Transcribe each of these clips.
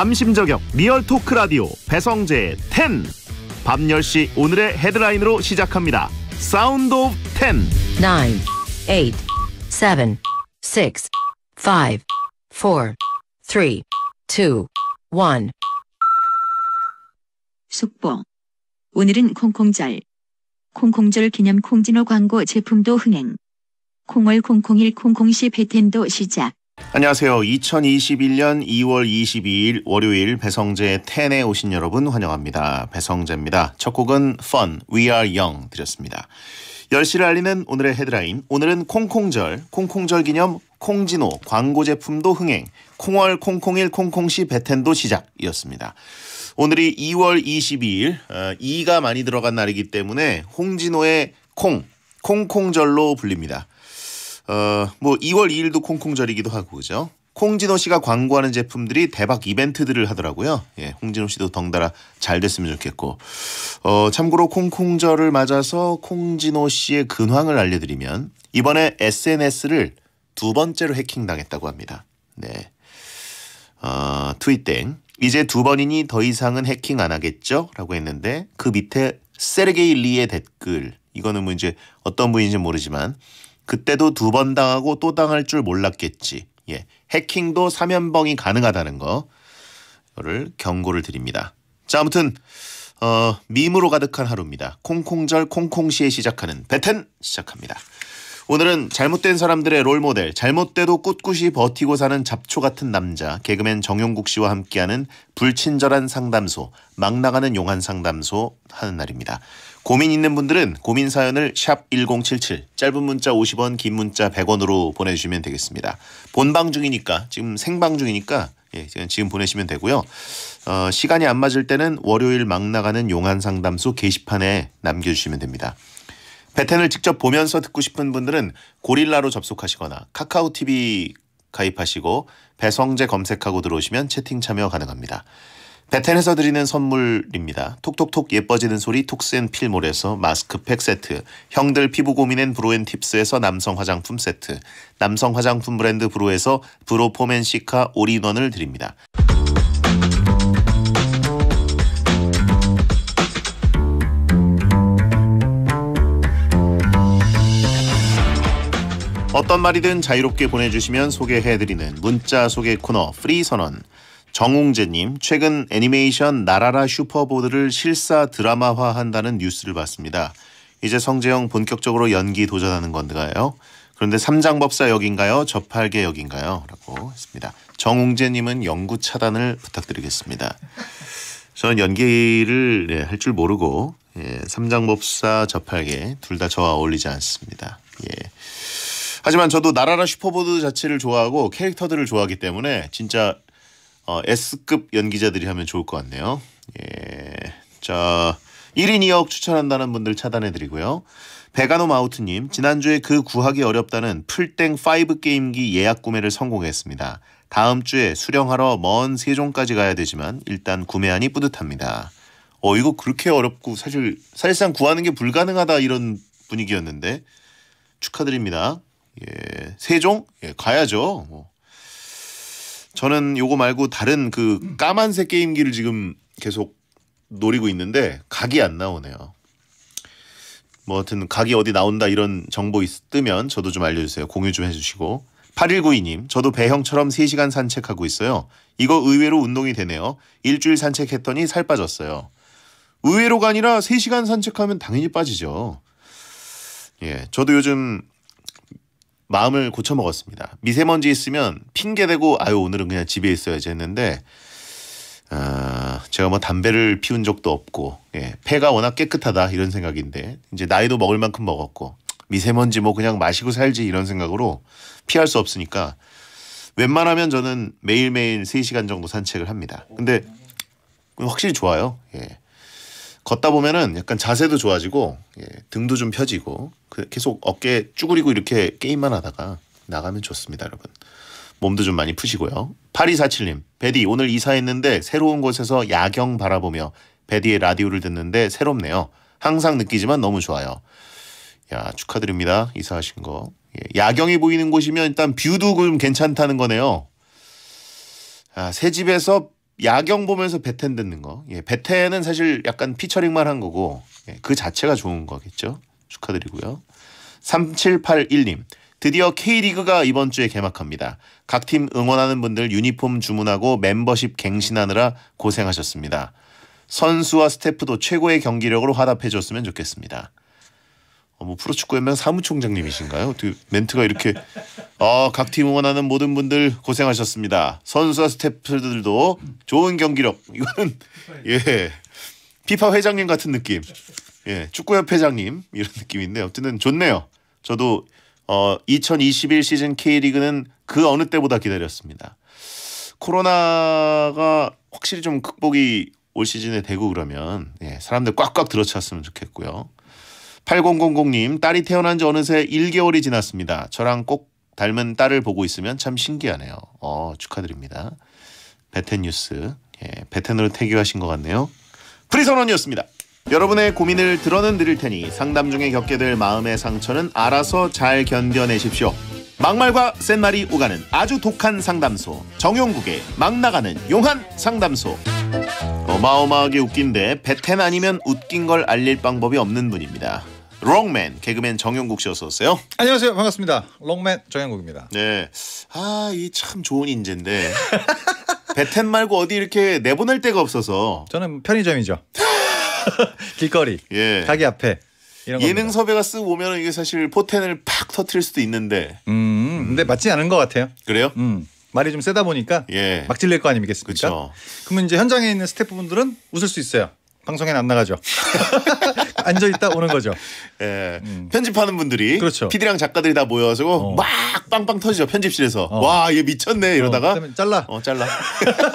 남심저격 리얼 토크 라디오 배성재 10. 밤 10시 오늘의 헤드라인으로 시작합니다. 사운드 오브 10. 9, 8, 7, 6, 5, 4, 3, 2, 1. 속보. 오늘은 콩콩절. 콩콩절 기념 콩진호 광고 제품도 흥행. 콩월 콩콩일 콩콩시 배텐도 시작. 안녕하세요. 2021년 2월 22일 월요일 배성재 10에 오신 여러분 환영합니다. 배성재입니다. 첫 곡은 Fun, We Are Young 드렸습니다. 10시를 알리는 오늘의 헤드라인. 오늘은 콩콩절, 콩콩절 기념 콩진호 광고 제품도 흥행, 콩월 콩콩일 콩콩시 베텐도 시작이었습니다. 오늘이 2월 22일, 어, 2가 많이 들어간 날이기 때문에 홍진호의 콩, 콩콩절로 불립니다. 어뭐 2월 2일도 콩콩절이기도 하고 그죠? 홍진호 씨가 광고하는 제품들이 대박 이벤트들을 하더라고요. 예, 홍진호 씨도 덩달아 잘 됐으면 좋겠고. 어, 참고로 콩콩절을 맞아서 콩진호 씨의 근황을 알려드리면 이번에 SNS를 두 번째로 해킹당했다고 합니다. 네. 어, 트윗땡. 이제 두 번이니 더 이상은 해킹 안 하겠죠? 라고 했는데 그 밑에 세르게이 리의 댓글. 이거는 뭐 이제 어떤 분인지 모르지만 그때도 두 번 당하고 또 당할 줄 몰랐겠지. 예. 해킹도 사면벙이 가능하다는 거를 경고를 드립니다. 자, 아무튼 어, 밈으로 가득한 하루입니다. 콩콩절 콩콩시에 시작하는 배텐 시작합니다. 오늘은 잘못된 사람들의 롤모델, 잘못돼도 꿋꿋이 버티고 사는 잡초 같은 남자, 개그맨 정용국 씨와 함께하는 불친절한 상담소, 막 나가는 용한 상담소 하는 날입니다. 고민 있는 분들은 고민 사연을 샵 1077, 짧은 문자 50원, 긴 문자 100원으로 보내주시면 되겠습니다. 본방 중이니까, 지금 생방 중이니까, 예, 지금 보내시면 되고요. 어, 시간이 안 맞을 때는 월요일 막 나가는 용한 상담소 게시판에 남겨주시면 됩니다. 배텐을 직접 보면서 듣고 싶은 분들은 고릴라로 접속하시거나 카카오 TV 가입하시고 배성재 검색하고 들어오시면 채팅 참여 가능합니다. 베텐에서 드리는 선물입니다. 톡톡톡 예뻐지는 소리 톡스앤필몰에서 마스크팩 세트 형들 피부 고민엔 브로앤팁스에서 남성 화장품 세트 남성 화장품 브랜드 브로에서 브로포맨시카 올인원을 드립니다. 어떤 말이든 자유롭게 보내주시면 소개해드리는 문자 소개 코너 프리 선언 정웅재님, 최근 애니메이션 나라라 슈퍼보드를 실사 드라마화한다는 뉴스를 봤습니다. 이제 성재형 본격적으로 연기 도전하는 건가요? 그런데 삼장법사 역인가요? 저팔계 역인가요? 라고 했습니다. 정웅재님은 연구 차단을 부탁드리겠습니다. 저는 연기를 네, 할줄 모르고 예, 삼장법사 저팔계 둘 다 저와 어울리지 않습니다. 예. 하지만 저도 나라라 슈퍼보드 자체를 좋아하고 캐릭터들을 좋아하기 때문에 진짜 어, S급 연기자들이 하면 좋을 것 같네요. 예. 자, 1인 2역 추천한다는 분들 차단해드리고요. 베가노 마우트님, 지난주에 그 구하기 어렵다는 풀땡 5 게임기 예약 구매를 성공했습니다. 다음 주에 수령하러 먼 세종까지 가야 되지만 일단 구매하니 뿌듯합니다. 어, 이거 그렇게 어렵고 사실 사실상 구하는 게 불가능하다 이런 분위기였는데 축하드립니다. 예, 세종? 예, 가야죠. 뭐. 저는 요거 말고 다른 그 까만색 게임기를 지금 계속 노리고 있는데 각이 안 나오네요. 뭐 하여튼 각이 어디 나온다 이런 정보 있, 뜨면 저도 좀 알려주세요. 공유 좀 해주시고. 8192님, 저도 배형처럼 3시간 산책하고 있어요. 이거 의외로 운동이 되네요. 일주일 산책했더니 살 빠졌어요. 의외로가 아니라 3시간 산책하면 당연히 빠지죠. 예, 저도 요즘 마음을 고쳐 먹었습니다. 미세먼지 있으면 핑계대고 아유 오늘은 그냥 집에 있어야지 했는데 아, 제가 뭐 담배를 피운 적도 없고 예, 폐가 워낙 깨끗하다 이런 생각인데 이제 나이도 먹을 만큼 먹었고 미세먼지 뭐 그냥 마시고 살지 이런 생각으로 피할 수 없으니까 웬만하면 저는 매일매일 3시간 정도 산책을 합니다. 근데 확실히 좋아요. 예. 걷다 보면은 약간 자세도 좋아지고 예, 등도 좀 펴지고 그 계속 어깨 쭈그리고 이렇게 게임만 하다가 나가면 좋습니다, 여러분. 몸도 좀 많이 푸시고요. 8247님, 베디 오늘 이사했는데 새로운 곳에서 야경 바라보며 베디의 라디오를 듣는데 새롭네요. 항상 느끼지만 너무 좋아요. 야 축하드립니다 이사하신 거. 예, 야경이 보이는 곳이면 일단 뷰도 좀 괜찮다는 거네요. 아, 새 집에서 야경 보면서 베텐 듣는 거. 예, 배텐은 사실 약간 피처링만 한 거고 예, 그 자체가 좋은 거겠죠. 축하드리고요. 3781님. 드디어 K리그가 이번 주에 개막합니다. 각 팀 응원하는 분들 유니폼 주문하고 멤버십 갱신하느라 고생하셨습니다. 선수와 스태프도 최고의 경기력으로 화답해줬으면 좋겠습니다. 뭐 프로축구연맹 사무총장님이신가요? 어떻게 멘트가 이렇게 어, 아, 각팀 응원하는 모든 분들 고생하셨습니다. 선수와 스태프들도 좋은 경기력 이거는 예 피파 회장님 같은 느낌 예 축구협 회장님 이런 느낌인데 어쨌든 좋네요. 저도 어, 2021 시즌 K리그는 그 어느 때보다 기다렸습니다. 코로나가 확실히 좀 극복이 올 시즌에 되고 그러면 예, 사람들 꽉꽉 들어찼으면 좋겠고요. 8000님 딸이 태어난 지 어느새 1개월이 지났습니다. 저랑 꼭 닮은 딸을 보고 있으면 참 신기하네요. 어, 축하드립니다. 베텐 뉴스. 예, 베텐으로 태교하신 것 같네요. 프리선언이었습니다. 여러분의 고민을 드러는 드릴 테니 상담 중에 겪게 될 마음의 상처는 알아서 잘 견뎌내십시오. 막말과 센 말이 오가는 아주 독한 상담소 정용국의 막 나가는 용한 상담소 어마어마하게 웃긴데 베텐 아니면 웃긴 걸 알릴 방법이 없는 분입니다. 롱맨 개그맨 정영국 씨 어서 오세요. 안녕하세요. 반갑습니다. 롱맨 정영국입니다. 네. 아, 이 참 좋은 인재인데. 베텐 말고 어디 이렇게 내보낼 데가 없어서 저는 편의점이죠. 길거리, 예. 가게 앞에 이런 예능 섭외가 쓰고 오면 이게 사실 포텐을 팍 터트릴 수도 있는데. 음, 근데 맞지 않은 것 같아요. 그래요? 음. 말이 좀 세다 보니까 예. 막 질릴 거 아닙니까? 그렇 그러면 이제 현장에 있는 스태프분들은 웃을 수 있어요. 방송에 안 나가죠. 앉아 있다 오는 거죠. 예. 음. 편집하는 분들이 그렇죠. 피디랑 작가들이 다 모여서 어. 막 빵빵 터지죠. 편집실에서. 어. 와, 얘 미쳤네 어, 이러다가 어, 잘라. 어, 잘라.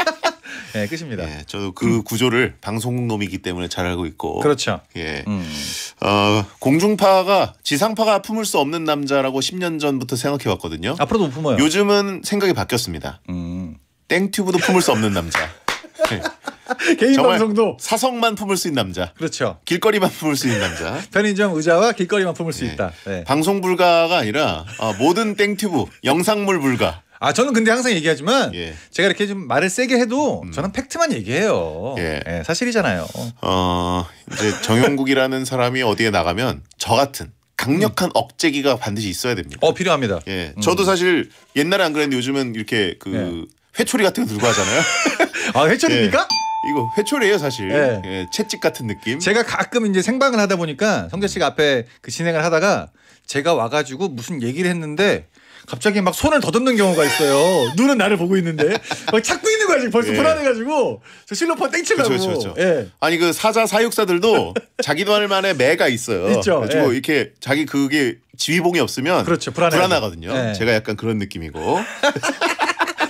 네, 끝입니다. 예, 저도 그 음. 구조를 방송 놈이기 때문에 잘 알고 있고. 그렇죠. 예. 음. 어, 공중파가 지상파가 품을 수 없는 남자라고 10년 전부터 생각해 왔거든요. 앞으로도 못 품어요. 요즘은 생각이 바뀌었습니다. 음. 땡튜브도 품을 수 없는 남자. 네. 개인 방송도 사성만 품을 수 있는 남자. 그렇죠. 길거리만 품을 수 있는 남자. 편의점 의자와 길거리만 품을 수 네. 있다. 네. 방송 불가가 아니라 어, 모든 땡튜브 영상물 불가. 아 저는 근데 항상 얘기하지만 예. 제가 이렇게 좀 말을 세게 해도 음. 저는 팩트만 얘기해요. 예. 예. 사실이잖아요. 어 이제 정용국이라는 사람이 어디에 나가면 저 같은 강력한 음. 억제기가 반드시 있어야 됩니다. 어 필요합니다. 예, 음. 저도 사실 옛날에 안 그랬는데 요즘은 이렇게 그 예. 회초리 같은 거 들고 하잖아요. 아 회초리입니까? 예. 이거 회초리예요 사실. 예. 예, 채찍 같은 느낌. 제가 가끔 이제 생방을 하다 보니까 성재 씨가 앞에 그 진행을 하다가 제가 와가지고 무슨 얘기를 했는데 갑자기 막 손을 더듬는 경우가 있어요. 눈은 나를 보고 있는데 막 찾고 있는 거야 지금 벌써 예. 불안해가지고 저 실로폰 땡치려고. 그렇죠, 그렇죠. 예. 아니 그 사자 사육사들도 자기들만의 매가 있어요. 있죠. 그리고 예. 이렇게 자기 그게 지휘봉이 없으면 그렇죠, 불안해. 불안하거든요. 예. 제가 약간 그런 느낌이고.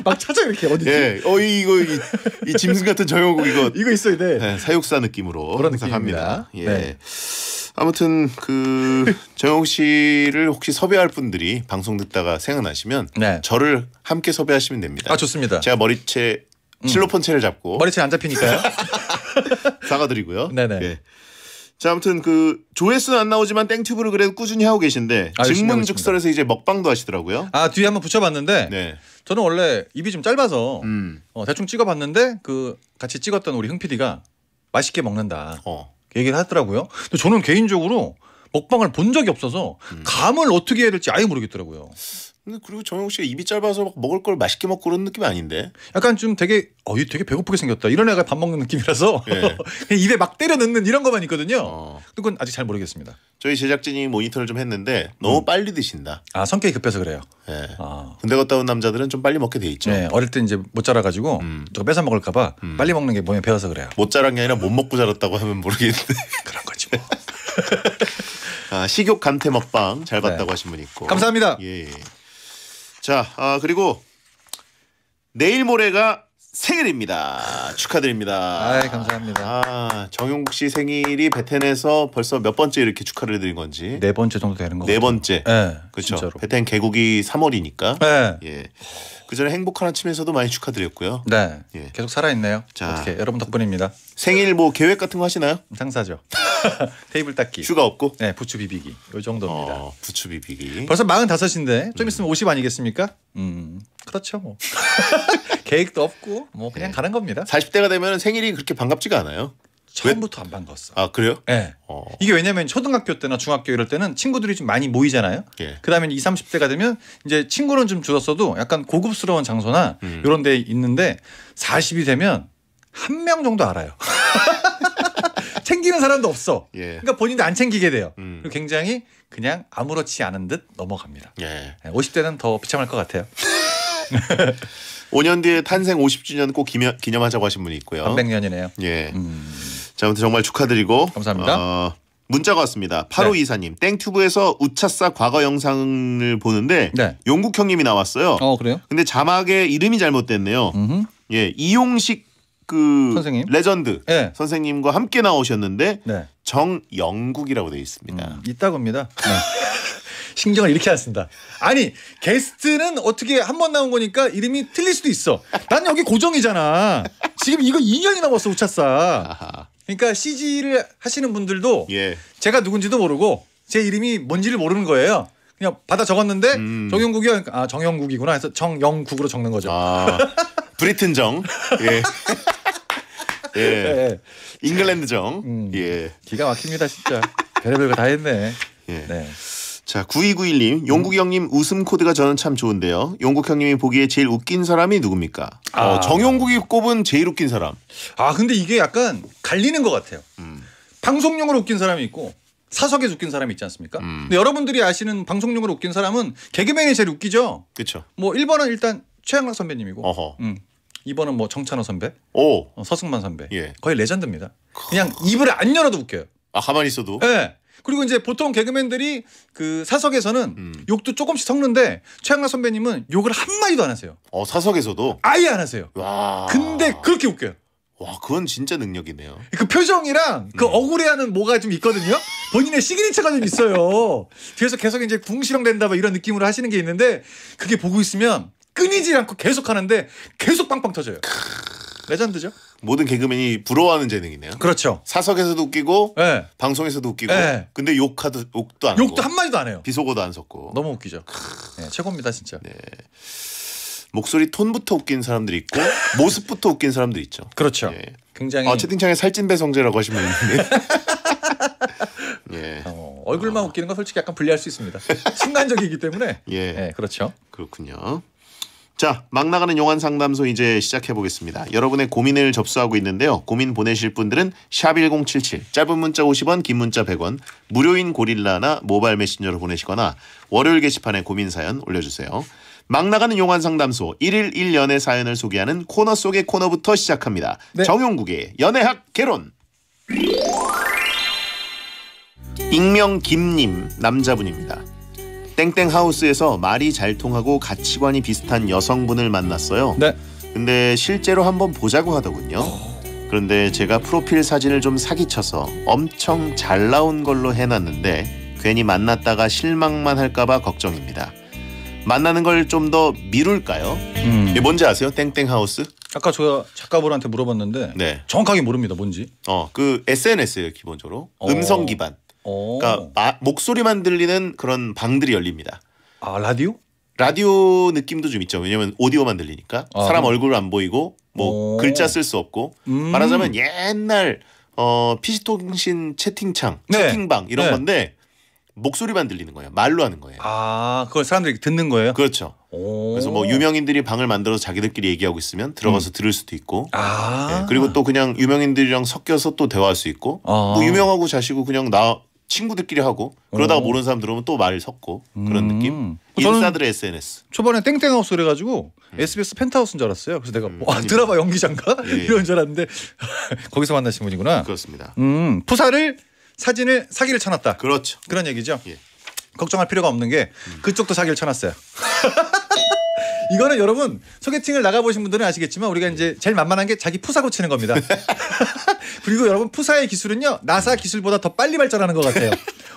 막 찾아 요 이렇게 어디. 예. 어 이거 이, 이 짐승 같은 저용국 이거 이거 있어야 돼. 네. 네, 사육사 느낌으로 그런 항상 합니다. 예. 네. 아무튼 그 정영 씨를 혹시 섭외할 분들이 방송 듣다가 생각나시면 네. 저를 함께 섭외하시면 됩니다. 아 좋습니다. 제가 머리채 실로폰 채를 잡고 음. 머리채 안 잡히니까요. 사과드리고요. 네네. 예. 자, 아무튼 그 조회수는 안 나오지만 땡튜브를 그래도 꾸준히 하고 계신데 아, 증문즉설에서 이제 먹방도 하시더라고요. 아 뒤에 한번 붙여봤는데 네. 저는 원래 입이 좀 짧아서 음. 어, 대충 찍어봤는데 그 같이 찍었던 우리 흥피디가 맛있게 먹는다 어. 그 얘기를 하더라고요. 근데 저는 개인적으로 먹방을 본 적이 없어서 음. 감을 어떻게 해야 될지 아예 모르겠더라고요. 그리고 정영 씨가 입이 짧아서 먹을 걸 맛있게 먹고 그런 느낌 이 아닌데? 약간 좀 되게 어이 되게 배고프게 생겼다 이런 애가 밥 먹는 느낌이라서 예. 입에 막 때려 넣는 이런 것만 있거든요. 어. 그건 아직 잘 모르겠습니다. 저희 제작진이 모니터를 뭐 좀 했는데 너무 음. 빨리 드신다. 아 성격이 급해서 그래요. 예. 아. 군대 갔다 온 남자들은 좀 빨리 먹게 돼 있죠. 네, 어릴 때 이제 못 자라가지고 음. 저 뺏어 먹을까봐 음. 빨리 먹는 게 몸에 배워서 그래요. 못 자란 게 아니라 못 먹고 자랐다고 하면 모르겠는데 그런 거지 뭐. 아, 식욕 감퇴 먹방 잘 네. 봤다고 네. 하신 분 있고. 감사합니다. 예. 자, 아, 그리고 내일 모레가 생일입니다. 축하드립니다. 아, 감사합니다. 아, 정용국 씨 생일이 베텐에서 벌써 몇 번째 이렇게 축하를 드린 건지 네 번째 정도 되는 거네 번째. 네, 그렇죠. 진짜로. 베텐 개국이 3월이니까. 네. 예. 그 전에 행복한 아침에서도 많이 축하드렸고요. 네. 예. 계속 살아있네요. 자. 어떻게 여러분 덕분입니다. 생일 뭐 계획 같은 거 하시나요? 상사죠. 테이블 닦기. 휴가 없고? 네, 부추 비비기. 요 정도입니다. 어, 부추 비비기. 벌써 45인데 좀 음. 있으면 50 아니겠습니까? 음. 그렇죠, 뭐. 계획도 없고 뭐 그냥 네. 가는 겁니다. 40대가 되면 생일이 그렇게 반갑지가 않아요. 처음부터 왜? 안 반가웠어. 아 그래요? 예. 네. 어. 이게 왜냐면 초등학교 때나 중학교 이럴 때는 친구들이 좀 많이 모이잖아요. 예. 그다음에 20, 30대가 되면 이제 친구는 좀 줄었어도 약간 고급스러운 장소나 음. 이런 데 있는데 40이 되면 한 명 정도 알아요. 챙기는 사람도 없어. 예. 그러니까 본인도 안 챙기게 돼요. 음. 그리고 굉장히 그냥 아무렇지 않은 듯 넘어갑니다. 예. 50대는 예, 더 비참할 것 같아요. 5년 뒤에 탄생 50주년 꼭 기념, 하자고 하신 분이 있고요. 300년이네요. 예. 음. 자, 아무튼 정말 축하드리고 감사합니다. 어, 문자가 왔습니다. 8호 네. 이사님 땡튜브에서 우차싸 과거 영상을 보는데 네. 용국 형님이 나왔어요. 어 그래요? 근데 자막에 이름이 잘못됐네요. 음흠. 예, 이용식 그 선생님? 레전드 네. 선생님과 함께 나오셨는데 네. 정영국이라고 되어 있습니다. 음, 이따겁니다. 네. 신경을 이렇게 안 쓴다. 아니 게스트는 어떻게 한 번 나온 거니까 이름이 틀릴 수도 있어. 난 여기 고정이잖아. 지금 이거 2년이 넘었어 우차싸. 아하. 그러니까 CG를 하시는 분들도 예. 제가 누군지도 모르고 제 이름이 뭔지를 모르는 거예요. 그냥 받아 적었는데 음. 정영국이 아 정영국이구나 해서 정영국으로 적는 거죠. 아, 브리튼 정. 예. 예. 예. 네. 잉글랜드 정. 음, 예. 기가 막힙니다 진짜. 별의별 거 다 했네. 예. 네. 자, 9291님, 용국 음. 형님 웃음 코드가 저는 참 좋은데요. 용국 형님이 보기에 제일 웃긴 사람이 누굽니까? 아. 어, 정용국이 꼽은 제일 웃긴 사람. 아, 근데 이게 약간 갈리는 것 같아요. 음. 방송용으로 웃긴 사람이 있고 사석에 웃긴 사람이 있지 않습니까? 음. 근데 여러분들이 아시는 방송용으로 웃긴 사람은 개그맨이 제일 웃기죠. 그렇죠. 뭐 1번은 일단 최양락 선배님이고, 어허. 음. 2번은 뭐 정찬호 선배, 오. 어, 서승만 선배, 예. 거의 레전드입니다. 그냥 입을 안 열어도 웃겨요. 아 가만히 있어도. 네. 그리고 이제 보통 개그맨들이 그 사석에서는 음. 욕도 조금씩 섞는데 최양락 선배님은 욕을 한 마디도 안 하세요. 어 사석에서도 아예 안 하세요. 와. 근데 그렇게 웃겨요. 와 그건 진짜 능력이네요. 그 표정이랑 그 음. 억울해하는 뭐가 좀 있거든요. 본인의 시그니처가 좀 있어요. 뒤에서 계속 이제 궁시렁댄다 막 뭐 이런 느낌으로 하시는 게 있는데 그게 보고 있으면 끊이질 않고 계속 하는데 계속 빵빵 터져요. 레전드죠. 모든 개그맨이 부러워하는 재능이네요. 그렇죠. 사석에서도 웃기고 네. 방송에서도 웃기고 네. 근데 욕하도 욕도 안 욕도 한 마디도 안 해요. 비속어도 안 섞고. 너무 웃기죠. 네, 최고입니다 진짜. 네. 목소리 톤부터 웃긴 사람들이 있고 모습부터 웃긴 사람들이 있죠. 그렇죠. 예. 굉장히 아, 채팅창에 살찐 배성재라고 하시면 있는데. 예. 어, 얼굴만 어. 웃기는 건 솔직히 약간 불리할 수 있습니다. 순간적이기 때문에. 예. 예. 그렇죠. 그렇군요. 자, 막 나가는 용안 상담소 이제 시작해 보겠습니다. 여러분의 고민을 접수하고 있는데요. 고민 보내실 분들은 샵 1077, 짧은 문자 50원, 긴 문자 100원, 무료인 고릴라나 모바일 메신저로 보내시거나 월요일 게시판에 고민 사연 올려주세요. 막 나가는 용안 상담소 1일 1연의 사연을 소개하는 코너 속의 코너부터 시작합니다. 네. 정용국의 연애학 개론. 익명 김님 남자분입니다. 땡땡 하우스에서 말이 잘 통하고 가치관이 비슷한 여성분을 만났어요. 네. 근데 실제로 한번 보자고 하더군요. 그런데 제가 프로필 사진을 좀 사기쳐서 엄청 잘 나온 걸로 해놨는데 괜히 만났다가 실망만 할까봐 걱정입니다. 만나는 걸 좀 더 미룰까요? 음. 이게 뭔지 아세요? 땡땡 하우스? 아까 제가 작가분한테 물어봤는데 네. 정확하게 모릅니다. 뭔지. 어, 그 SNS예요 기본적으로. 어. 음성 기반. 그러니까 마, 목소리만 들리는 그런 방들이 열립니다. 아 라디오? 라디오 느낌도 좀 있죠. 왜냐면 오디오만 들리니까 아. 사람 얼굴 안 보이고 뭐 오. 글자 쓸 수 없고 음. 말하자면 옛날 어 피시통신 채팅창, 네. 채팅방 이런 네. 건데 목소리만 들리는 거예요. 말로 하는 거예요. 아, 그걸 사람들이 듣는 거예요? 그렇죠. 그래서 뭐 유명인들이 방을 만들어서 자기들끼리 얘기하고 있으면 들어가서 음. 들을 수도 있고 아 네, 그리고 또 그냥 유명인들이랑 섞여서 또 대화할 수 있고 아뭐 유명하고 자시고 그냥 나 친구들끼리 하고 그러다가 오. 어. 모르는 사람 들어오면 또 말을 섞고 그런 음. 느낌. 어, 인사들의 SNS. 초반에 땡땡하우스 그래가지고 음. SBS 펜트하우스인 줄 알았어요. 그래서 내가 음, 뭐, 아, 드라마 연기장가 예, 예. 이런 줄 알았는데 거기서 만나신 분이구나. 그렇습니다. 음, 푸사를 사진을 사기를 쳐놨다. 그렇죠. 그런 얘기죠. 예. 걱정할 필요가 없는 게 음. 그쪽도 사기를 쳐놨어요. 이거는 여러분 소개팅을 나가보신 분들은 아시겠지만 우리가 이제 제일 만만한 게 자기 푸사고 치는 겁니다. 그리고 여러분 푸사의 기술은요 나사 기술보다 더 빨리 발전하는 것 같아요.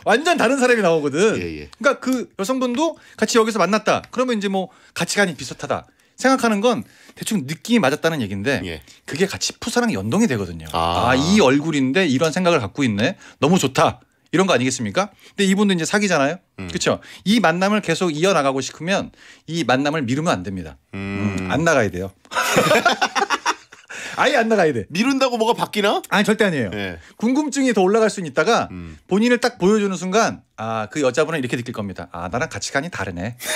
완전 다른 사람이 나오거든. 예, 예. 그러니까 그 여성분도 같이 여기서 만났다. 그러면 이제 뭐 가치관이 비슷하다. 생각하는 건 대충 느낌이 맞았다는 얘기인데 예. 그게 같이 푸사랑 연동이 되거든요. 아. 아, 이 얼굴인데 이런 생각을 갖고 있네. 너무 좋다. 이런 거 아니겠습니까? 근데 이분도 이제 사귀잖아요. 음. 그렇죠? 이 만남을 계속 이어나가고 싶으면 이 만남을 미루면 안 됩니다. 음. 음 안 나가야 돼요. 아예 안 나가야 돼. 미룬다고 뭐가 바뀌나? 아니 절대 아니에요. 네. 궁금증이 더 올라갈 수는 있다가 음. 본인을 딱 보여주는 순간 아그 여자분은 이렇게 느낄 겁니다. 아 나랑 가치관이 다르네.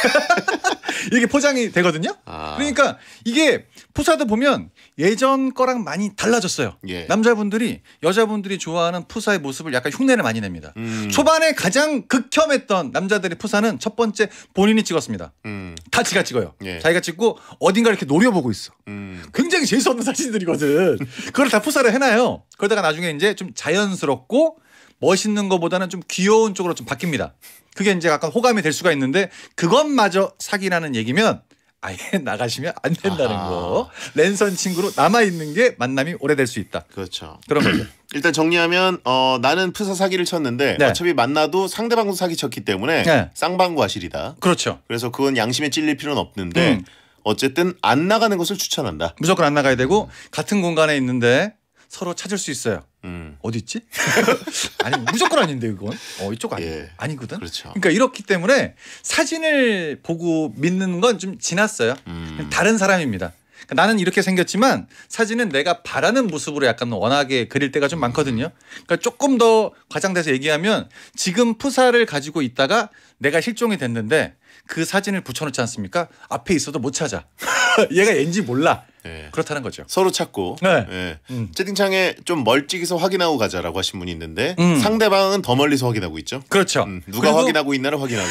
이게 포장이 되거든요. 아. 그러니까 이게 푸사도 보면 예전 거랑 많이 달라졌어요. 예. 남자분들이 여자분들이 좋아하는 푸사의 모습을 약간 흉내를 많이 냅니다. 음. 초반에 가장 극혐했던 남자들의 푸사는 첫 번째 본인이 찍었습니다. 음. 다 지가 찍어요. 예. 자기가 찍고 어딘가 이렇게 노려보고 있어. 음. 굉장히 재수 없는 사진들이거든. 그걸 다 푸사를 해놔요. 그러다가 나중에 이제 좀 자연스럽고 멋있는 것보다는 좀 귀여운 쪽으로 좀 바뀝니다. 그게 이제 약간 호감이 될 수가 있는데 그것마저 사기라는 얘기면 아예 나가시면 안 된다는 아 거. 랜선 친구로 남아 있는 게 만남이 오래될 수 있다. 그렇죠. 그런 거죠. 일단 정리하면 어, 나는 프사 사기를 쳤는데 네. 어차피 만나도 상대방도 사기 쳤기 때문에 네. 쌍방과실이다. 그렇죠. 그래서 그건 양심에 찔릴 필요는 없는데 음. 어쨌든 안 나가는 것을 추천한다. 무조건 안 나가야 되고 같은 공간에 있는데 서로 찾을 수 있어요. 음. 어디 있지? 아니 무조건 아닌데 그건 어 이쪽 아니 예. 아니거든. 그렇죠. 그러니까 이렇기 때문에 사진을 보고 믿는 건 좀 지났어요. 음. 다른 사람입니다. 그러니까 나는 이렇게 생겼지만 사진은 내가 바라는 모습으로 약간 원하게 그릴 때가 좀 많거든요. 그러니까 조금 더 과장돼서 얘기하면 지금 푸사를 가지고 있다가 내가 실종이 됐는데 그 사진을 붙여놓지 않습니까? 앞에 있어도 못 찾아. 얘가 얘인지 몰라. 네. 그렇다는 거죠. 서로 찾고 네. 네. 음. 채팅창에 좀 멀찍이서 확인하고 가자라고 하신 분이 있는데 음. 상대방은 더 멀리서 확인하고 있죠. 그렇죠. 음. 누가 확인하고 있나를 확인하고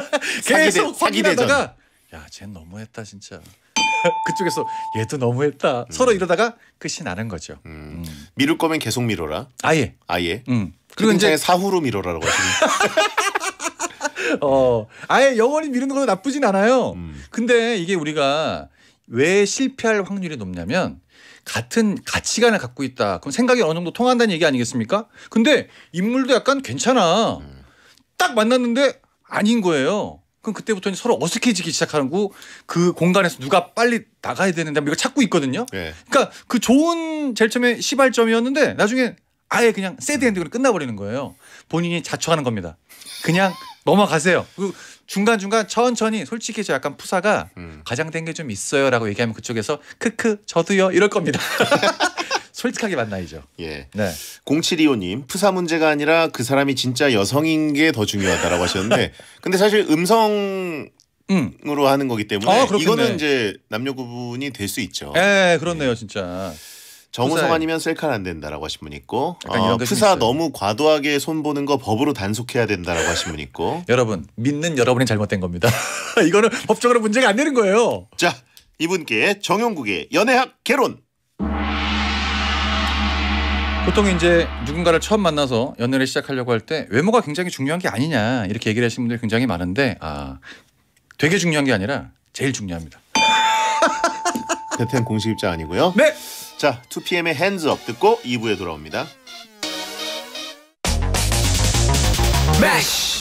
계속 사기대, 확인하다가 야쟤 너무했다 진짜. 그쪽에서 얘도 너무했다. 음. 서로 이러다가 끝이 나는 거죠. 음. 음. 미룰 거면 계속 미뤄라. 아예. 아예. 그리고 이제 사후로 미뤄라라고 하시는. 어, 아예 영원히 미루는 것도 나쁘진 않아요. 음. 근데 이게 우리가 왜 실패할 확률이 높냐면 같은 가치관을 갖고 있다. 그럼 생각이 어느 정도 통한다는 얘기 아니겠습니까? 근데 인물도 약간 괜찮아. 음. 딱 만났는데 아닌 거예요. 그럼 그때부터 이제 서로 어색해지기 시작하고 그 공간에서 누가 빨리 나가야 되는데 이거 찾고 있거든요. 네. 그러니까 그 좋은 제일 처음에 시발점이었는데 나중에 아예 그냥 세드엔딩으로 끝나버리는 거예요. 본인이 자초하는 겁니다. 그냥 넘어가세요. 그 중간 중간 천천히 솔직히 저 약간 푸사가 음. 가장 된게 좀 있어요라고 얘기하면 그쪽에서 크크 저도요 이럴 겁니다. 솔직하게 만나야죠. 예. 네. 0725님 푸사 문제가 아니라 그 사람이 진짜 여성인 게 더 중요하다라고 하셨는데 근데 사실 음성 으로 음. 하는 거기 때문에 아, 이거는 이제 남녀 구분이 될 수 있죠. 예, 그렇네요, 예. 진짜. 정우성 푸사에. 아니면 네. 셀카는 안 된다라고 하신 분 있고 어, 프사 너무 과도하게 손 보는 거 법으로 단속해야 된다라고 하신 분 있고 여러분 믿는 여러분이 잘못된 겁니다. 이거는 법적으로 문제가 안 되는 거예요. 자 이분께 정용국의 연애학 개론. 보통 이제 누군가를 처음 만나서 연애를 시작하려고 할 때 외모가 굉장히 중요한 게 아니냐 이렇게 얘기를 하시는 분들이 굉장히 많은데 아 되게 중요한 게 아니라 제일 중요합니다. 베텐 공식 입장 아니고요. 네. 자, 2PM의 Hands Up 듣고 2부에 돌아옵니다. 매쉬!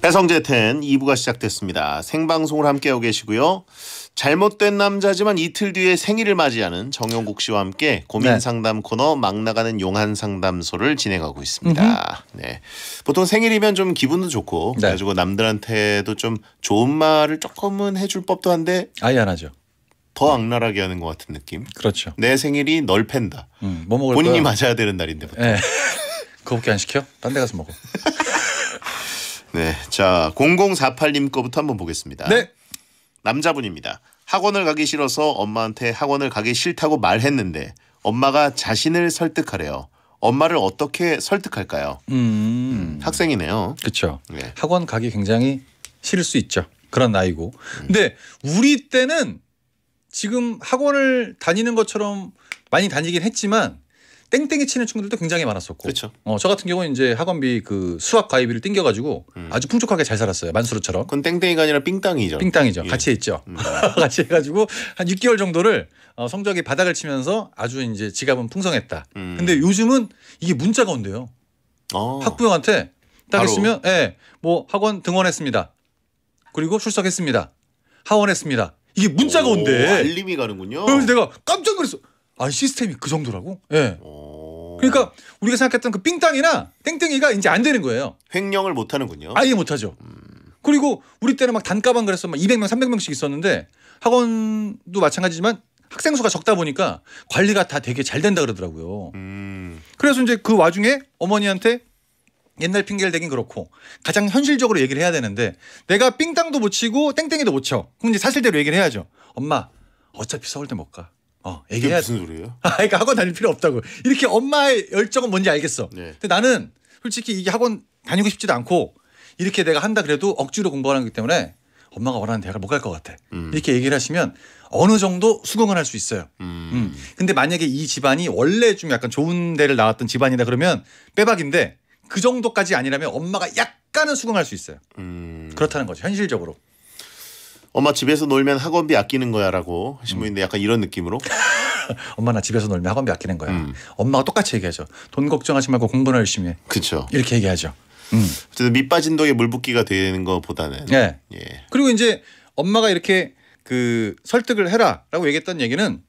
배성재 텐 2부가 시작됐습니다. 생방송을 함께하고 계시고요. 잘못된 남자지만 이틀 뒤에 생일을 맞이하는 정용국 씨와 함께 고민 네. 상담 코너 막 나가는 용한 상담소를 진행하고 있습니다. 음흠. 네. 보통 생일이면 좀 기분도 좋고 네. 그래가지고 남들한테도 좀 좋은 말을 조금은 해줄 법도 한데 아예 안 하죠. 더 악랄하게 하는 것 같은 느낌. 그렇죠. 내 생일이 널 팬다. 음, 뭐 먹을 본인이 거야? 맞아야 되는 날인데. 보통. 네. 그거밖에 안 시켜? 딴 데 가서 먹어. 네, 자 0048님 거부터 한번 보겠습니다. 네. 남자분입니다. 학원을 가기 싫어서 엄마한테 학원을 가기 싫다고 말했는데 엄마가 자신을 설득하래요. 엄마를 어떻게 설득할까요? 음. 음 학생이네요. 그렇죠. 네. 학원 가기 굉장히 싫을 수 있죠. 그런 나이고. 음. 근데 우리 때는 지금 학원을 다니는 것처럼 많이 다니긴 했지만 땡땡이 치는 친구들도 굉장히 많았었고. 그렇 어, 저 같은 경우는 이제 학원비 그 수학 가입비를 땡겨 가지고 음. 아주 풍족하게 잘 살았어요. 만수르처럼. 그건 땡땡이가 아니라 삥땅이죠. 삥땅이죠. 예. 같이 했죠. 음. 같이 해 가지고 한 6개월 정도를 어, 성적이 바닥을 치면서 아주 이제 지갑은 풍성했다. 음. 근데 요즘은 이게 문자가 온대요. 어. 학부형한테 딱 있으면 예. 네, 뭐 학원 등원했습니다. 그리고 출석했습니다. 하원했습니다. 이게 문자가 온대. 알림이 가는군요. 그래서 내가 깜짝 놀랐어. 아 시스템이 그 정도라고? 예. 오. 그러니까 우리가 생각했던 그 삥땅이나 땡땡이가 이제 안 되는 거예요. 횡령을 못 하는군요. 아예 못 하죠. 음. 그리고 우리 때는 막 단가방 그래서 막 200명, 300명씩 있었는데 학원도 마찬가지지만 학생 수가 적다 보니까 관리가 다 되게 잘 된다 그러더라고요. 음. 그래서 이제 그 와중에 어머니한테 옛날 핑계를 대긴 그렇고 가장 현실적으로 얘기를 해야 되는데 내가 삥땅도 못 치고 땡땡이도 못 쳐. 그럼 이제 사실대로 얘기를 해야죠. 엄마 어차피 서울대 못 가. 어, 애기야 무슨 소리예요? 아, 그러니까 학원 다닐 필요 없다고. 이렇게 엄마의 열정은 뭔지 알겠어. 네. 근데 나는 솔직히 이게 학원 다니고 싶지도 않고 이렇게 내가 한다 그래도 억지로 공부하는 거기 때문에 엄마가 원하는 대학을 못 갈 것 같아. 음. 이렇게 얘기를 하시면 어느 정도 수긍을 할 수 있어요. 음. 음. 근데 만약에 이 집안이 원래 좀 약간 좋은 데를 나왔던 집안이다 그러면 빼박인데 그 정도까지 아니라면 엄마가 약간은 수긍할 수 있어요. 음. 그렇다는 거죠 현실적으로. 엄마 집에서 놀면 학원비 아끼는 거야라고 하신 음. 분인데 약간 이런 느낌으로 엄마 나 집에서 놀면 학원비 아끼는 거야. 음. 엄마가 똑같이 얘기하죠. 돈 걱정하지 말고 공부나 열심히 해. 그렇죠. 이렇게 얘기하죠. 음. 어쨌든 밑 빠진 독에 물 붓기가 되는 것보다는 네. 예. 그리고 이제 엄마가 이렇게 그 설득을 해라라고 얘기했던 얘기는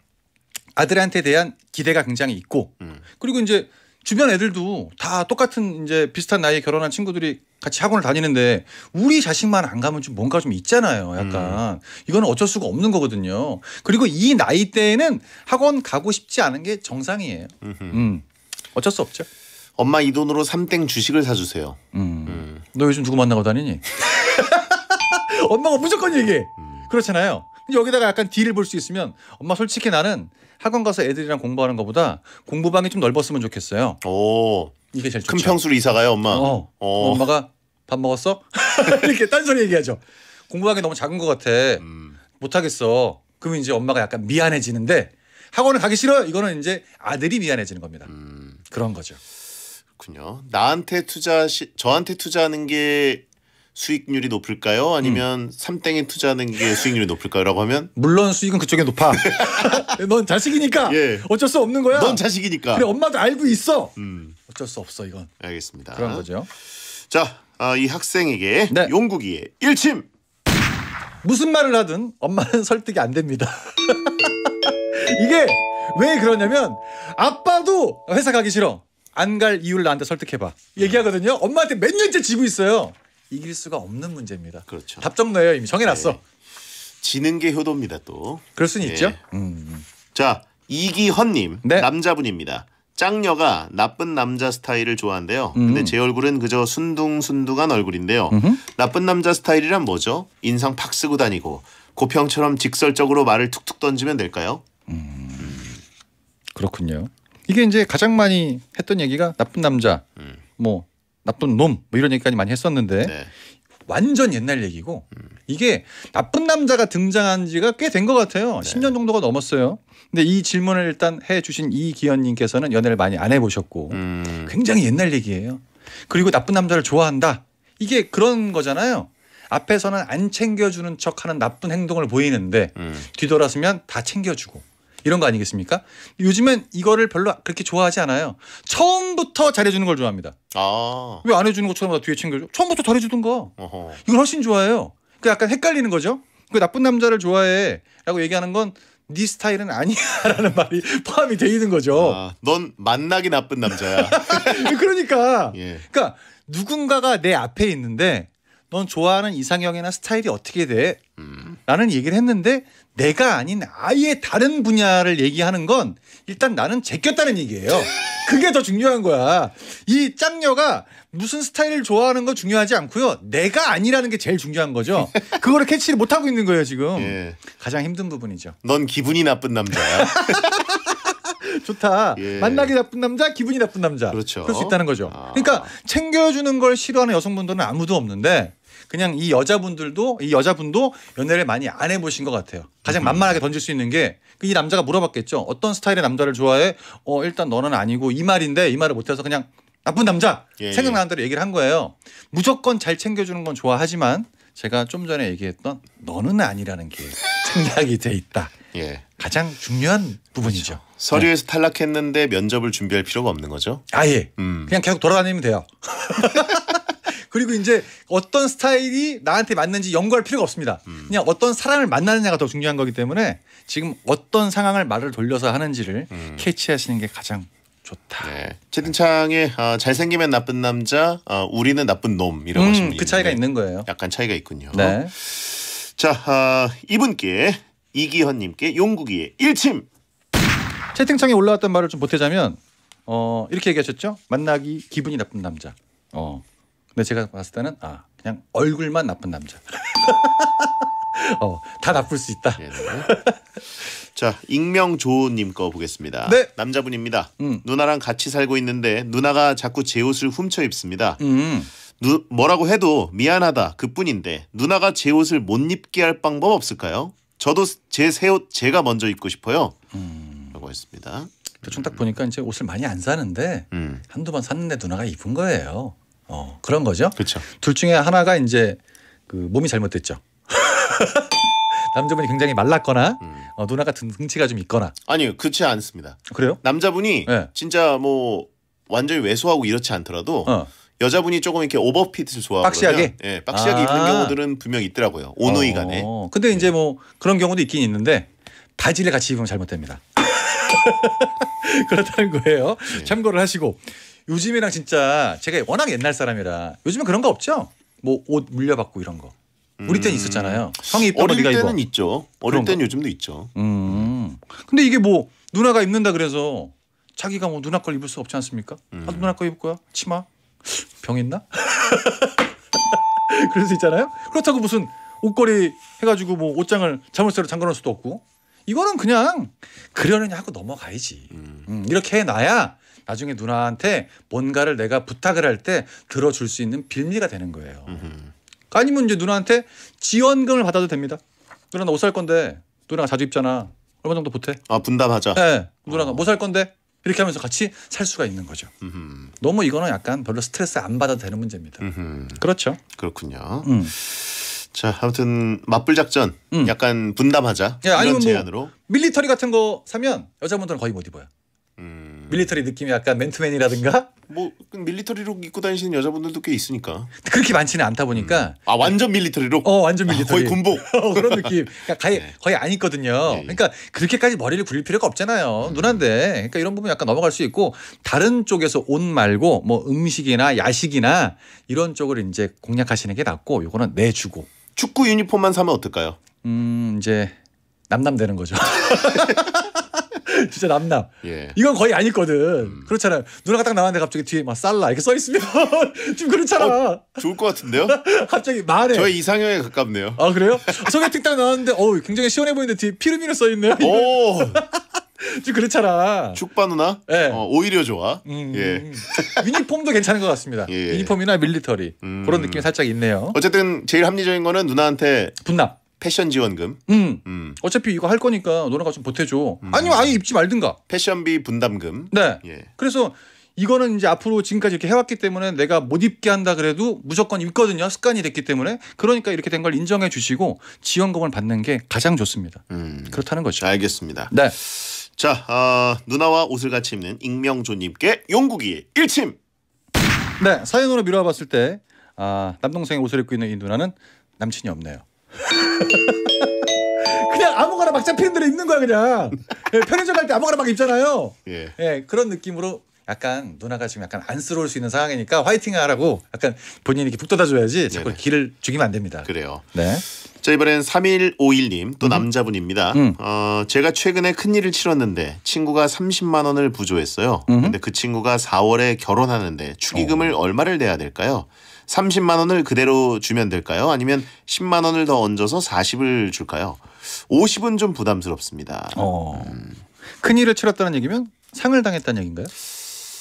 아들한테 대한 기대가 굉장히 있고 음. 그리고 이제 주변 애들도 다 똑같은 이제 비슷한 나이에 결혼한 친구들이 같이 학원을 다니는데 우리 자식만 안 가면 좀 뭔가 좀 있잖아요. 약간 음. 이거는 어쩔 수가 없는 거거든요. 그리고 이 나이 대에는 학원 가고 싶지 않은 게 정상이에요. 음 어쩔 수 없죠. 엄마 이 돈으로 삼땡 주식을 사주세요. 음. 음. 너 요즘 누구 만나고 다니니? 엄마가 무조건 얘기해. 음. 그렇잖아요. 여기다가 약간 딜을 볼 수 있으면 엄마 솔직히 나는 학원 가서 애들이랑 공부하는 것보다 공부방이 좀 넓었으면 좋겠어요. 오. 이게 제일 좋죠. 금평수로 이사 가요, 엄마. 어. 어. 어 엄마가 밥 먹었어? 이렇게 딴소리 얘기하죠. 공부하기 너무 작은 것 같아. 음. 못 하겠어. 그러면 이제 엄마가 약간 미안해지는데 학원을 가기 싫어. 이거는 이제 아들이 미안해지는 겁니다. 음. 그런 거죠. 그렇군요. 나한테 투자 시, 저한테 투자하는 게 수익률이 높을까요? 아니면 음. 삼땡에 투자하는 게 수익률이 높을까요?라고 하면 물론 수익은 그쪽에 높아. 넌 자식이니까 예. 어쩔 수 없는 거야. 넌 자식이니까. 그래 엄마도 알고 있어. 음. 어쩔 수 없어 이건. 알겠습니다. 그런 거죠. 자, 어, 이 학생에게 네. 용국이의 일침. 무슨 말을 하든 엄마는 설득이 안 됩니다. 이게 왜 그러냐면 아빠도 회사 가기 싫어. 안 갈 이유를 나한테 설득해봐. 얘기하거든요. 엄마한테 몇 년째 지고 있어요. 이길 수가 없는 문제입니다. 그렇죠. 답정 넣어요 이미 정해놨어. 네. 지는 게 효도입니다 또. 그럴 수는 네. 있죠. 음, 음. 자 이기헌님 네. 남자분입니다. 짱녀가 나쁜 남자 스타일을 좋아한대요. 음. 근데 제 얼굴은 그저 순둥순둥한 얼굴인데요. 음흠. 나쁜 남자 스타일이란 뭐죠? 인상 팍 쓰고 다니고 고평처럼 직설적으로 말을 툭툭 던지면 될까요? 음. 그렇군요. 이게 이제 가장 많이 했던 얘기가 나쁜 남자, 음. 뭐 나쁜 놈, 뭐 이런 얘기까지 많이 했었는데 네. 완전 옛날 얘기고 이게 나쁜 남자가 등장한 지가 꽤 된 것 같아요. 네. 10년 정도가 넘었어요. 근데 이 질문을 일단 해 주신 이기현님께서는 연애를 많이 안 해보셨고 음. 굉장히 옛날 얘기예요. 그리고 나쁜 남자를 좋아한다. 이게 그런 거잖아요. 앞에서는 안 챙겨주는 척하는 나쁜 행동을 보이는데 음. 뒤돌아서면 다 챙겨주고 이런 거 아니겠습니까? 요즘엔 이거를 별로 그렇게 좋아하지 않아요. 처음부터 잘해주는 걸 좋아합니다. 아. 왜 안 해주는 것처럼 뒤에 챙겨줘? 처음부터 잘해주던 거. 이걸 훨씬 좋아해요. 그 약간 헷갈리는 거죠. 그 나쁜 남자를 좋아해라고 얘기하는 건 네 스타일은 아니야라는 말이 포함이 돼 있는 거죠. 아, 넌 만나기 나쁜 남자야. 그러니까. 예. 그러니까 누군가가 내 앞에 있는데 넌 좋아하는 이상형이나 스타일이 어떻게 돼? 음. 라는 얘기를 했는데 내가 아닌 아예 다른 분야를 얘기하는 건 일단 나는 제꼈다는 얘기예요. 그게 더 중요한 거야. 이 짱녀가 무슨 스타일을 좋아하는 건 중요하지 않고요. 내가 아니라는 게 제일 중요한 거죠. 그거를 캐치를 못 하고 있는 거예요 지금. 예. 가장 힘든 부분이죠. 넌 기분이 나쁜 남자야. 좋다. 예. 만나기 나쁜 남자, 기분이 나쁜 남자. 그렇죠. 그럴 수 있다는 거죠. 아. 그러니까 챙겨주는 걸 싫어하는 여성분들은 아무도 없는데 그냥 이 여자분들도 이 여자분도 연애를 많이 안 해보신 것 같아요. 가장 음. 만만하게 던질 수 있는 게이 그 남자가 물어봤겠죠. 어떤 스타일의 남자를 좋아해? 어 일단 너는 아니고 이 말인데 이 말을 못해서 그냥 나쁜 남자 예. 예. 생각나는 대로 얘기를 한 거예요. 무조건 잘 챙겨주는 건 좋아하지만 제가 좀 전에 얘기했던 너는 아니라는 게 생략이 돼 있다. 예. 가장 중요한 부분이죠. 그렇죠. 서류에서 네. 탈락했는데 면접을 준비할 필요가 없는 거죠? 아예. 음. 그냥 계속 돌아다니면 돼요. 그리고 이제 어떤 스타일이 나한테 맞는지 연구할 필요가 없습니다. 음. 그냥 어떤 사람을 만나느냐가 더 중요한 거기 때문에 지금 어떤 상황을 말을 돌려서 하는지를 음. 캐치하시는 게 가장 좋다. 네. 채팅창에 어, 아, 잘생기면 나쁜 남자, 어, 우리는 나쁜 놈 이런 음, 것입니그 차이가 있는 거예요. 약간 차이가 있군요. 네. 자 어, 이분께 이기현님께 용국이의 일침. 채팅창에 올라왔던 말을 좀 보태자면 어, 이렇게 얘기하셨죠? 만나기 기분이 나쁜 남자. 어. 근데 제가 봤을 때는 아 그냥 얼굴만 나쁜 남자. 어, 다 나쁠 수 있다. 예, 네. 자, 익명 조은님거 보겠습니다. 네. 남자분입니다. 음. 누나랑 같이 살고 있는데 누나가 자꾸 제 옷을 훔쳐 입습니다. 음. 누, 뭐라고 해도 미안하다 그뿐인데 누나가 제 옷을 못 입게 할 방법 없을까요? 저도 제 새 옷 제가 먼저 입고 싶어요. 음. 라고 했습니다. 대충 딱 보니까 이제 옷을 많이 안 사는데 음. 한두 번 샀는데 누나가 입은 거예요. 어, 그런 거죠. 그렇죠. 둘 중에 하나가 이제 그 몸이 잘못됐죠. 남자분이 굉장히 말랐거나 음. 어, 누나 같은 등치가 좀 있거나 아니요 그렇지 않습니다. 그래요? 남자분이 네. 진짜 뭐 완전히 왜소하고 이렇지 않더라도 어. 여자분이 조금 이렇게 오버핏을 좋아하거든시하게 예, 네, 시하게 아. 입는 경우들은 분명 있더라고요. 오누이 어. 간에. 어. 근데 예. 이제 뭐 그런 경우도 있긴 있는데 바지를 같이 입으면 잘못됩니다. 그렇다는 거예요. 예. 참고를 하시고 요즘이랑 진짜 제가 워낙 옛날 사람이라 요즘은 그런 거 없죠? 뭐 옷 물려받고 이런 거. 우리 때는 음. 있었잖아요. 형이 입던 어릴 때는 입어. 있죠. 어릴 때는 요즘도 있죠. 음. 근데 이게 뭐 누나가 입는다 그래서 자기가 뭐 누나 걸 입을 수 없지 않습니까? 음. 아, 누나 걸 입을 거야. 치마. 병 있나? 그럴 수 있잖아요. 그렇다고 무슨 옷걸이 해가지고 뭐 옷장을 자물쇠로 잠그놓을 수도 없고 이거는 그냥 그러느냐 하고 넘어가야지. 음. 음, 이렇게 해놔야 나중에 누나한테 뭔가를 내가 부탁을 할 때 들어줄 수 있는 빌미가 되는 거예요. 음흠. 그러니까 아니면 이제 누나한테 지원금을 받아도 됩니다. 누나 나 옷 살 건데 누나가 자주 입잖아. 얼마 정도 보태? 아 분담하자. 네, 누나가 어. 뭐살 건데 이렇게 하면서 같이 살 수가 있는 거죠. 음흠. 너무 이거는 약간 별로 스트레스 안 받아도 되는 문제입니다. 음흠. 그렇죠. 그렇군요. 음. 자, 아무튼 맞불 작전 음. 약간 분담하자. 예, 이런 아니면 뭐 제안으로 뭐 밀리터리 같은 거 사면 여자분들은 거의 못 입어요. 밀리터리 느낌이 약간 맨투맨이라든가 뭐 밀리터리룩 입고 다니시는 여자분들도 꽤 있으니까 그렇게 많지는 않다 보니까 음. 아 완전 밀리터리룩 어 완전 아, 밀리터리 아, 거의 군복 어, 그런 느낌 그러니까 거의 네. 거의 안 있거든요 네, 네. 그러니까 그렇게까지 머리를 굴릴 필요가 없잖아요 음. 누난데 그러니까 이런 부분 약간 넘어갈 수 있고 다른 쪽에서 옷 말고 뭐 음식이나 야식이나 이런 쪽을 이제 공략하시는 게 낫고 요거는 내주고 축구 유니폼만 사면 어떨까요? 음 이제 남남 되는 거죠. 진짜 남남. 예. 이건 거의 아니거든. 음. 그렇잖아요. 누나가 딱 나왔는데 갑자기 뒤에 막 살라 이렇게 써 있으면 지금 그렇잖아. 어, 좋을 것 같은데요? 갑자기 말해. 저의 이상형에 가깝네요. 아 그래요? 아, 소개팅 딱 나왔는데 어우 굉장히 시원해 보이는데 뒤에 피르미노 써 있네요. 오. 좀 그렇잖아. 축바 누나? 네. 어, 오히려 좋아. 음, 음 예. 음. 유니폼도 괜찮은 것 같습니다. 예. 유니폼이나 밀리터리 음. 그런 느낌이 살짝 있네요. 어쨌든 제일 합리적인 거는 누나한테 분납 패션 지원금. 음. 음. 어차피 이거 할 거니까 너네가 좀 보태줘. 음. 아니면 아예 입지 말든가. 패션비 분담금. 네. 예. 그래서 이거는 이제 앞으로 지금까지 이렇게 해왔기 때문에 내가 못 입게 한다 그래도 무조건 입거든요. 습관이 됐기 때문에 그러니까 이렇게 된 걸 인정해 주시고 지원금을 받는 게 가장 좋습니다. 음. 그렇다는 거죠. 알겠습니다. 네. 자, 어, 누나와 옷을 같이 입는 익명조님께 용국이 1침 네, 사연으로 미뤄봤을 때 아, 남동생이 옷을 입고 있는 이 누나는 남친이 없네요. 그냥 아무거나 막 잡히는 대로 입는 거야 그냥. 예, 편의점 갈 때 아무거나 막 입잖아요. 예. 예 그런 느낌으로 약간 누나가 지금 약간 안쓰러울 수 있는 상황이니까 화이팅하라고 약간 본인이 이렇게 북돋아줘야지 자꾸 네네. 기를 죽이면 안 됩니다. 그래요. 네. 자 이번엔 3151님 또 음. 남자분입니다. 음. 어, 제가 최근에 큰일을 치렀는데 친구가 30만 원을 부조했어요. 음. 근데 그 친구가 4월에 결혼하는데 축의금을 얼마를 내야 될까요? 30만 원을 그대로 주면 될까요? 아니면 10만 원을 더 얹어서 40을 줄까요? 50은 좀 부담스럽습니다. 어. 음. 큰 일을 치렀다는 얘기면 상을 당했다는 얘기인가요?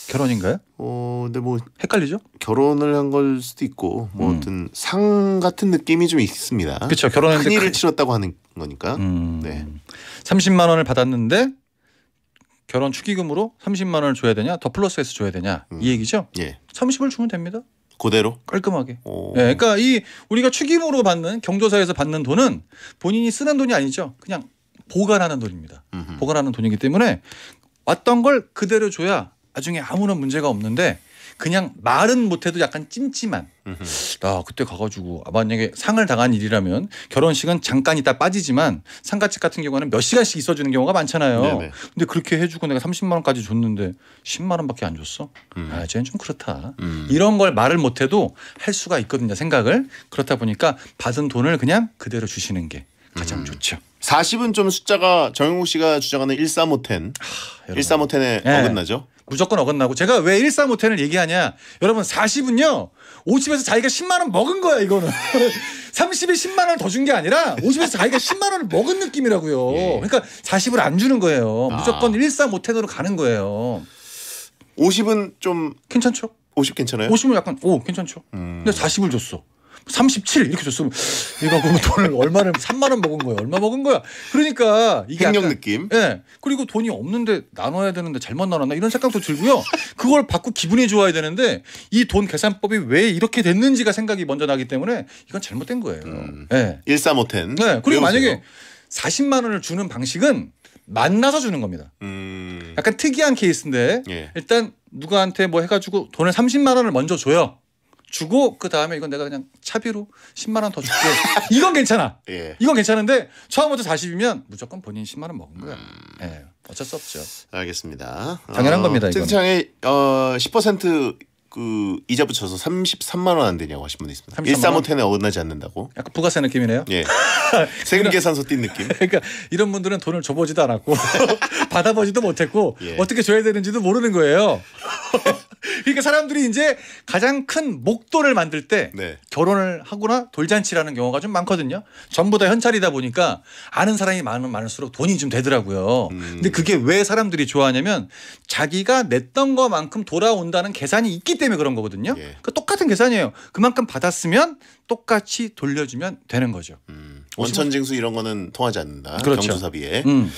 결혼인가요? 어, 근데 뭐 헷갈리죠? 결혼을 한 걸 수도 있고 뭐 음. 어떤 상 같은 느낌이 좀 있습니다. 그렇죠. 결혼했큰 일을 그 치렀다고 하는 거니까. 음. 네. 30만 원을 받았는데 결혼 축의금으로 30만 원을 줘야 되냐, 더 플러스해서 줘야 되냐 이 음. 얘기죠? 예. 30을 주면 됩니다. 그대로 깔끔하게. 오. 네, 그러니까 이 우리가 축의금으로 받는 경조사에서 받는 돈은 본인이 쓰는 돈이 아니죠. 그냥 보관하는 돈입니다. 음흠. 보관하는 돈이기 때문에 왔던 걸 그대로 줘야 나중에 아무런 문제가 없는데 그냥 말은 못해도 약간 찜찜한. 나 아, 그때 가가지고 아, 만약에 상을 당한 일이라면 결혼식은 잠깐 있다 빠지지만 상가집 같은 경우는 몇 시간씩 있어주는 경우가 많잖아요. 네네. 근데 그렇게 해주고 내가 30만 원까지 줬는데 10만 원밖에 안 줬어. 음. 아 쟤는 좀 그렇다. 음. 이런 걸 말을 못해도 할 수가 있거든요. 생각을 그렇다 보니까 받은 돈을 그냥 그대로 주시는 게 가장 음. 좋죠. 40은 좀 숫자가 정영욱 씨가 주장하는 135텐 아, 135텐에 네. 어긋나죠? 무조건 어긋나고 제가 왜1 3모텐을 얘기하냐. 여러분 40은요. 50에서 자기가 10만 원 먹은 거야 이거는. 30에 10만 원을 더 준 게 아니라 50에서 자기가 10만 원을 먹은 느낌이라고요. 예. 그러니까 40을 안 주는 거예요. 아. 무조건 아. 1 3모텐으로 가는 거예요. 50은 좀 괜찮죠? 50 괜찮아요? 50은 약간 오 괜찮죠? 음. 근데 40을 줬어. 37 이렇게 줬으면 얘가 그럼 돈을 얼마를 3만 원 먹은 거야 얼마 먹은 거야 그러니까 이게 약간, 느낌 예 그리고 돈이 없는데 나눠야 되는데 잘못 나눴나 이런 생각도 들고요 그걸 받고 기분이 좋아야 되는데 이 돈 계산법이 왜 이렇게 됐는지가 생각이 먼저 나기 때문에 이건 잘못된 거예요 음, 예1 3 5텐네 그리고 만약에 40만 원을 주는 방식은 만나서 주는 겁니다. 음. 약간 특이한 케이스인데 예. 일단 누구한테뭐 해가지고 돈을 30만 원을 먼저 줘요. 주고 그 다음에 이건 내가 그냥 차비로 10만 원 더 줄게. 이건 괜찮아. 예. 이건 괜찮은데 처음부터 40이면 무조건 본인 10만 원 먹은 거야. 예. 음. 예. 어쩔 수 없죠. 알겠습니다. 당연한 어, 겁니다. 이건. 채팅창에 어, 10%그 이자 붙여서 33만 원 안 되냐고 하신 분이 있습니다. 일3 5텐에 어긋나지 않는다고. 약간 부가세 느낌이네요. 예. 세금 계산서 뛴 느낌. 그러니까 이런 분들은 돈을 줘보지도 않았고 받아보지도 못했고 예. 어떻게 줘야 되는지도 모르는 거예요. 그러니까 사람들이 이제 가장 큰 목돈을 만들 때 네. 결혼을 하거나 돌잔치라는 경우가 좀 많거든요. 전부 다 현찰이다 보니까 아는 사람이 많으면 많을수록 돈이 좀 되더라고요. 음. 근데 그게 왜 사람들이 좋아하냐면 자기가 냈던 것만큼 돌아온다는 계산이 있기 때문에 그런 거거든요. 예. 그러니까 똑같은 계산이에요. 그만큼 받았으면 똑같이 돌려주면 되는 거죠. 음. 원천징수 이런 거는 통하지 않는다. 그렇죠. 경조사비에. 음.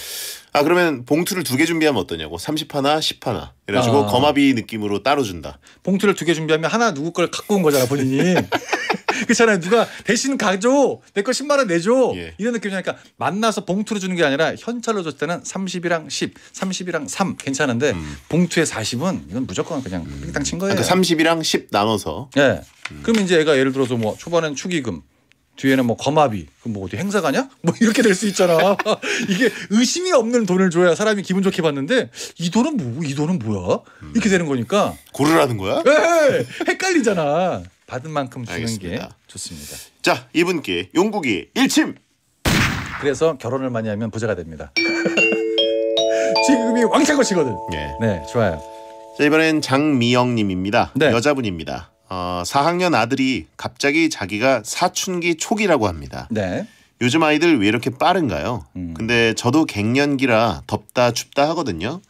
아 그러면 봉투를 두 개 준비하면 어떠냐고 30하나 10하나 그래가지고 아. 거마비 느낌으로 따로 준다. 봉투를 두 개 준비하면 하나 누구 걸 갖고 온 거잖아 본인이. 그렇잖아요. 누가 대신 가줘. 내거 10만 원 내줘. 예. 이런 느낌이니까 만나서 봉투로 주는 게 아니라 현찰로 줬을 때는 30이랑 10, 30이랑 3 괜찮은데 음. 봉투에 40은 이건 무조건 그냥 음. 땅친 거예요. 그러니까 30이랑 10 나눠서. 예. 음. 그럼 이제 얘가 예를 들어서 뭐 초반엔 축의금 뒤에는 뭐 거마비 그럼 뭐 어디 행사 가냐 뭐 이렇게 될 수 있잖아 이게 의심이 없는 돈을 줘야 사람이 기분 좋게 받는데 이 돈은 뭐 이 돈은 뭐야 음. 이렇게 되는 거니까 고르라는 거야 네, 헷갈리잖아 받은 만큼 주는 알겠습니다. 게 좋습니다 자 이분께 용국이 일침 그래서 결혼을 많이 하면 부자가 됩니다 지금이 왕창 것이거든 네. 네 좋아요 자 이번엔 장미영님입니다 네. 여자분입니다 어, 4학년 아들이 갑자기 자기가 사춘기 초기라고 합니다. 네. 요즘 아이들 왜 이렇게 빠른가요? 음. 근데 저도 갱년기라 덥다 춥다 하거든요.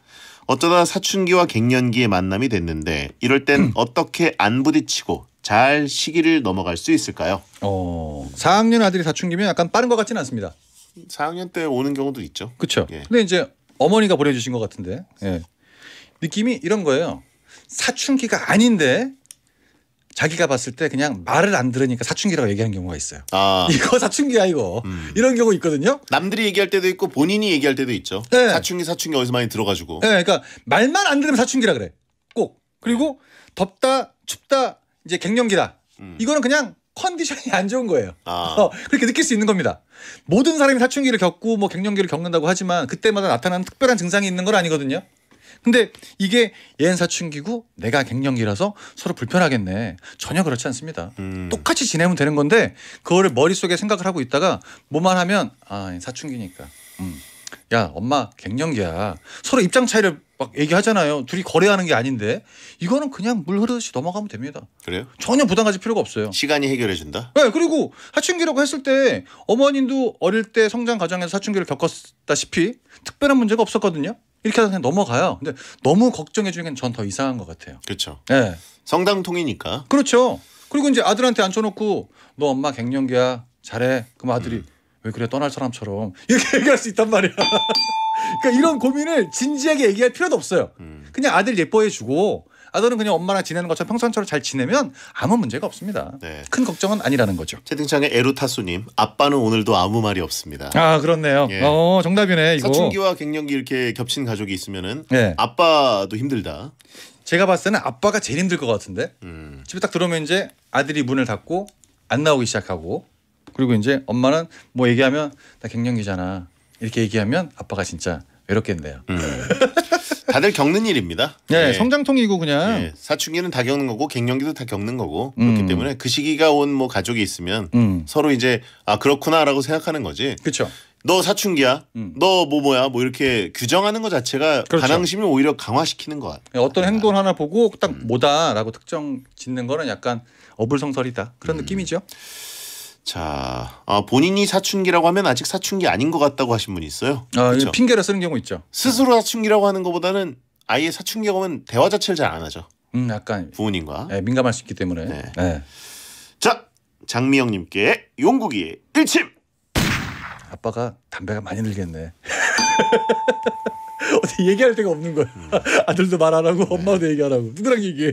어쩌다 사춘기와 갱년기의 만남이 됐는데 이럴 땐 음. 어떻게 안 부딪히고 잘 시기를 넘어갈 수 있을까요? 어, 4학년 아들이 사춘기면 약간 빠른 것 같지는 않습니다. 4학년 때 오는 경우도 있죠. 그렇죠. 예. 근데 이제 어머니가 보내주신 것 같은데 예. 느낌이 이런 거예요. 사춘기가 아닌데 자기가 봤을 때 그냥 말을 안 들으니까 사춘기라고 얘기하는 경우가 있어요. 아. 이거 사춘기야 이거. 음. 이런 경우 있거든요. 남들이 얘기할 때도 있고 본인이 얘기할 때도 있죠. 네. 사춘기 사춘기 어디서 많이 들어가지고. 네, 그러니까 말만 안 들으면 사춘기라 그래. 꼭. 그리고 덥다 춥다 이제 갱년기다. 음. 이거는 그냥 컨디션이 안 좋은 거예요. 아. 어, 그렇게 느낄 수 있는 겁니다. 모든 사람이 사춘기를 겪고 뭐 갱년기를 겪는다고 하지만 그때마다 나타나는 특별한 증상이 있는 건 아니거든요. 근데 이게 얘는 사춘기고 내가 갱년기라서 서로 불편하겠네. 전혀 그렇지 않습니다. 음. 똑같이 지내면 되는 건데 그거를 머릿속에 생각을 하고 있다가 뭐만 하면 아, 사춘기니까. 음. 야, 엄마 갱년기야. 서로 입장 차이를 막 얘기하잖아요. 둘이 거래하는 게 아닌데 이거는 그냥 물 흐르듯이 넘어가면 됩니다. 그래요? 전혀 부담 가질 필요가 없어요. 시간이 해결해 준다. 네, 그리고 사춘기라고 했을 때 어머님도 어릴 때 성장 과정에서 사춘기를 겪었다시피 특별한 문제가 없었거든요. 이렇게 하다 그냥 넘어가요. 근데 너무 걱정해 주는 게 전 더 이상한 것 같아요. 그렇죠. 예. 네. 성당통이니까. 그렇죠. 그리고 이제 아들한테 앉혀놓고 너 엄마 갱년기야 잘해. 그럼 아들이 음. 왜 그래 떠날 사람처럼 이렇게 얘기할 수 있단 말이야. 그러니까 이런 고민을 진지하게 얘기할 필요도 없어요. 음. 그냥 아들 예뻐해 주고 아들은 그냥 엄마랑 지내는 것처럼 평상처럼 잘 지내면 아무 문제가 없습니다. 네. 큰 걱정은 아니라는 거죠. 채팅창에 에루타수님 아빠는 오늘도 아무 말이 없습니다. 아 그렇네요. 예. 어 정답이네 이거. 사춘기와 갱년기 이렇게 겹친 가족이 있으면은 네. 아빠도 힘들다. 제가 봤을 때는 아빠가 제일 힘들 것 같은데 음. 집에 딱 들어오면 이제 아들이 문을 닫고 안 나오기 시작하고 그리고 이제 엄마는 뭐 얘기하면 나 갱년기잖아 이렇게 얘기하면 아빠가 진짜 외롭겠네요. 음. 다들 겪는 일입니다. 네, 네. 성장통이고 그냥 네. 사춘기는 다 겪는 거고 갱년기도 다 겪는 거고 음. 그렇기 때문에 그 시기가 온 뭐 가족이 있으면 음. 서로 이제 아 그렇구나라고 생각하는 거지. 그렇죠. 너 사춘기야, 음. 너뭐 뭐야, 뭐 이렇게 규정하는 것 자체가 그렇죠. 반항심을 오히려 강화시키는 것 같아. 어떤 행동 하나 보고 딱 음. 뭐다라고 특정 짓는 거는 약간 어불성설이다 그런 음. 느낌이죠. 자, 아, 본인이 사춘기라고 하면 아직 사춘기 아닌 것 같다고 하신 분이 있어요. 아, 핑계를 쓰는 경우 있죠. 스스로 사춘기라고 하는 것보다는 아예 사춘기라고 면 대화 자체를 잘 안 하죠. 음, 약간 부모님과 네, 민감할 수 있기 때문에. 네. 네. 자, 장미영님께 용국이의 일침. 아빠가 담배가 많이 늘겠네. 어디 얘기할 데가 없는 거야. 음. 아들도 말 안 하고 네. 엄마도 얘기하라고 누구랑 얘기해.